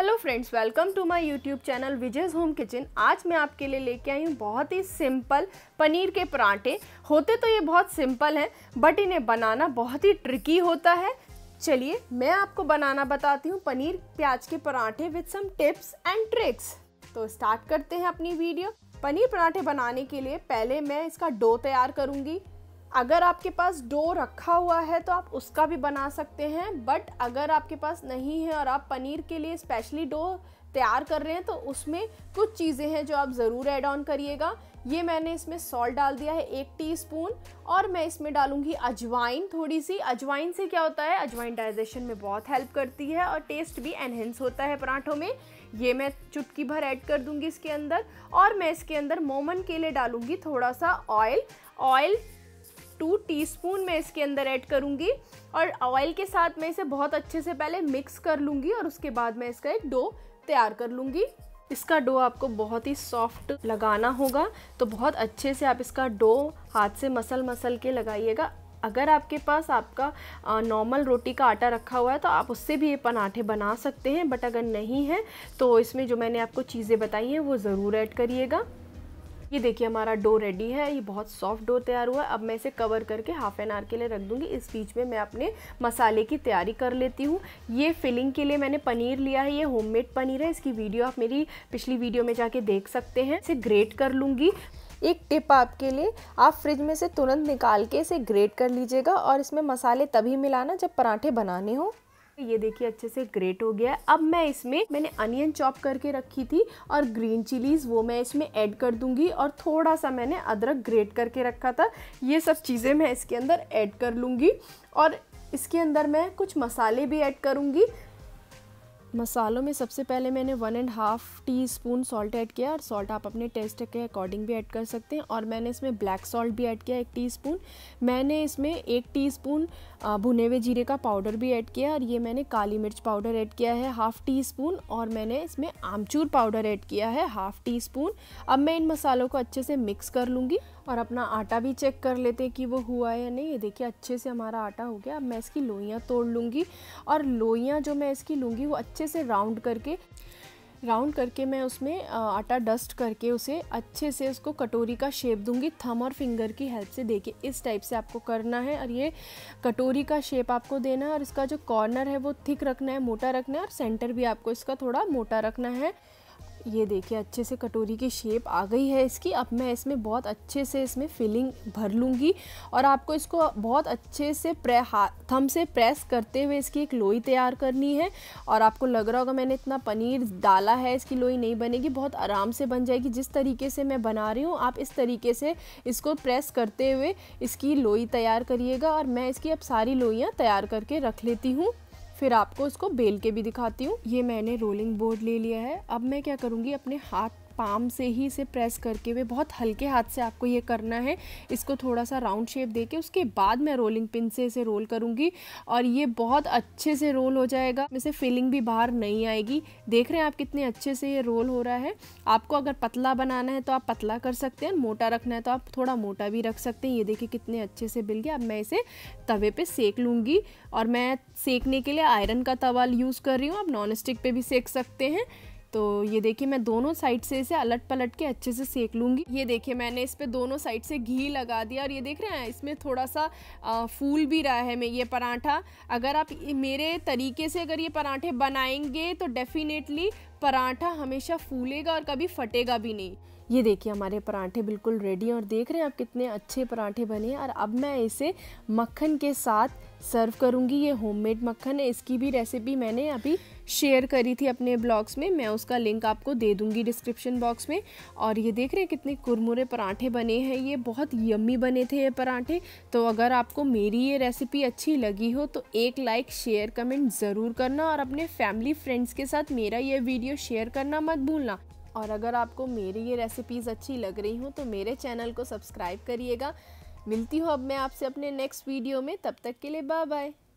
hello friends welcome to my YouTube channel Vijay's home kitchen आज मैं आपके लिए लेके आई हूँ बहुत ही सिंपल पनीर के पराठे होते तो ये बहुत सिंपल हैं बट इन्हें बनाना बहुत ही ट्रिकी होता है चलिए मैं आपको बनाना बताती हूँ पनीर प्याज के पराठे with some tips and tricks तो स्टार्ट करते हैं अपनी वीडियो पनीर पराठे बनाने के लिए पहले मैं इसका डो तैयार करूँगी अगर आपके पास डो रखा हुआ है तो आप उसका भी बना सकते हैं बट अगर आपके पास नहीं है और आप पनीर के लिए स्पेशली डो तैयार कर रहे हैं तो उसमें कुछ चीज़ें हैं जो आप ज़रूर ऐड ऑन करिएगा ये मैंने इसमें सॉल्ट डाल दिया है एक टीस्पून और मैं इसमें डालूंगी अजवाइन थोड़ी सी अजवाइन से क्या होता है अजवाइन डाइजेशन में बहुत हेल्प करती है और टेस्ट भी एनहेंस होता है पराठों में ये मैं चुटकी भर ऐड कर दूंगी इसके अंदर और मैं इसके अंदर मोमन के लिए डालूंगी थोड़ा सा ऑयल ऑयल टू टीस्पून मैं इसके अंदर ऐड करूँगी और ऑयल के साथ मैं इसे बहुत अच्छे से पहले मिक्स कर लूँगी और उसके बाद मैं इसका एक डो तैयार कर लूँगी इसका डो आपको बहुत ही सॉफ्ट लगाना होगा तो बहुत अच्छे से आप इसका डो हाथ से मसल मसल के लगाइएगा अगर आपके पास आपका नॉर्मल रोटी का आटा रखा हुआ है तो आप उससे भी ये पराठे बना सकते हैं बट अगर नहीं है तो इसमें जो मैंने आपको चीज़ें बताई हैं वो ज़रूर ऐड करिएगा ये देखिए हमारा डो रेडी है ये बहुत सॉफ्ट डो तैयार हुआ है अब मैं इसे कवर करके हाफ एन आवर के लिए रख दूँगी इस बीच में मैं अपने मसाले की तैयारी कर लेती हूँ ये फिलिंग के लिए मैंने पनीर लिया है ये होममेड पनीर है इसकी वीडियो आप मेरी पिछली वीडियो में जाके देख सकते हैं इसे ग्रेट कर लूँगी एक टिप आपके लिए आप फ्रिज में से तुरंत निकाल के इसे ग्रेट कर लीजिएगा और इसमें मसाले तभी मिलाना जब पराठे बनाने हों ये देखिए अच्छे से ग्रेट हो गया है अब मैं इसमें मैंने अनियन चॉप करके रखी थी और ग्रीन चिलीज वो मैं इसमें ऐड कर दूंगी और थोड़ा सा मैंने अदरक ग्रेट करके रखा था ये सब चीज़ें मैं इसके अंदर ऐड कर लूँगी और इसके अंदर मैं कुछ मसाले भी ऐड करूँगी मसालों में सबसे पहले मैंने one and half teaspoon salt add किया और सॉल्ट आप अपने टेस्ट के अकॉर्डिंग भी ऐड कर सकते हैं और मैंने इसमें ब्लैक सॉल्ट भी ऐड किया एक टी स्पून मैंने इसमें एक टी स्पून भुने हुए जीरे का पाउडर भी ऐड किया और ये मैंने काली मिर्च पाउडर ऐड किया है हाफ़ टी स्पून और मैंने इसमें आमचूर पाउडर ऐड किया है हाफ़ टी स्पून अब मैं इन मसालों को अच्छे से मिक्स कर लूँगी और अपना आटा भी चेक कर लेते हैं कि वो हुआ है या नहीं ये देखिए अच्छे से हमारा आटा हो गया अब मैं इसकी लोइयाँ तोड़ लूँगी और लोइयाँ जो मैं इसकी लूँगी वो अच्छे से राउंड करके राउंड करके मैं उसमें आटा डस्ट करके उसे अच्छे से उसको कटोरी का शेप दूंगी थम और फिंगर की हेल्प से देखिए इस टाइप से आपको करना है और ये कटोरी का शेप आपको देना है और इसका जो कॉर्नर है वो थिक रखना है मोटा रखना है और सेंटर भी आपको इसका थोड़ा मोटा रखना है ये देखिए अच्छे से कटोरी की शेप आ गई है इसकी अब मैं इसमें बहुत अच्छे से इसमें फिलिंग भर लूँगी और आपको इसको बहुत अच्छे से प्रे थम से प्रेस करते हुए इसकी एक लोई तैयार करनी है और आपको लग रहा होगा मैंने इतना पनीर डाला है इसकी लोई नहीं बनेगी बहुत आराम से बन जाएगी जिस तरीके से मैं बना रही हूँ आप इस तरीके से इसको प्रेस करते हुए इसकी लोई तैयार करिएगा और मैं इसकी अब सारी लोइयाँ तैयार करके रख लेती हूँ फिर आपको उसको बेल के भी दिखाती हूँ ये मैंने रोलिंग बोर्ड ले लिया है अब मैं क्या करूँगी अपने हाथ पाम से ही इसे प्रेस करके हुए बहुत हल्के हाथ से आपको ये करना है इसको थोड़ा सा राउंड शेप दे के उसके बाद मैं रोलिंग पिन से इसे रोल करूँगी और ये बहुत अच्छे से रोल हो जाएगा इसे फिलिंग भी बाहर नहीं आएगी देख रहे हैं आप कितने अच्छे से ये रोल हो रहा है आपको अगर पतला बनाना है तो आप पतला कर सकते हैं मोटा रखना है तो आप थोड़ा मोटा भी रख सकते हैं ये देखिए कितने अच्छे से बिल गया अब मैं इसे तवे पर सेक लूँगी और मैं सेकने के लिए आयरन का तवा यूज़ कर रही हूँ आप नॉन स्टिक पर भी सेक सकते हैं तो ये देखिए मैं दोनों साइड से इसे अलट पलट के अच्छे से सेक लूँगी ये देखिए मैंने इस पर दोनों साइड से घी लगा दिया और ये देख रहे हैं इसमें थोड़ा सा आ, फूल भी रहा है मैं ये पराठा अगर आप मेरे तरीके से अगर ये पराठे बनाएंगे तो डेफ़िनेटली पराठा हमेशा फूलेगा और कभी फटेगा भी नहीं ये देखिए हमारे पराठे बिल्कुल रेडी हैं और देख रहे हैं आप कितने अच्छे पराठे बने हैं और अब मैं इसे मक्खन के साथ सर्व करूँगी ये होममेड मक्खन है इसकी भी रेसिपी मैंने अभी शेयर करी थी अपने ब्लॉग्स में मैं उसका लिंक आपको दे दूंगी डिस्क्रिप्शन बॉक्स में और ये देख रहे हैं कितने कुरमुरे पराठे बने हैं ये बहुत यम्मी बने थे ये पराठे तो अगर आपको मेरी ये रेसिपी अच्छी लगी हो तो एक लाइक शेयर कमेंट ज़रूर करना और अपने फैमिली फ्रेंड्स के साथ मेरा ये वीडियो शेयर करना मत भूलना और अगर आपको मेरी ये रेसिपीज़ अच्छी लग रही हूँ तो मेरे चैनल को सब्सक्राइब करिएगा मिलती हूँ अब मैं आपसे अपने नेक्स्ट वीडियो में तब तक के लिए बाय बाय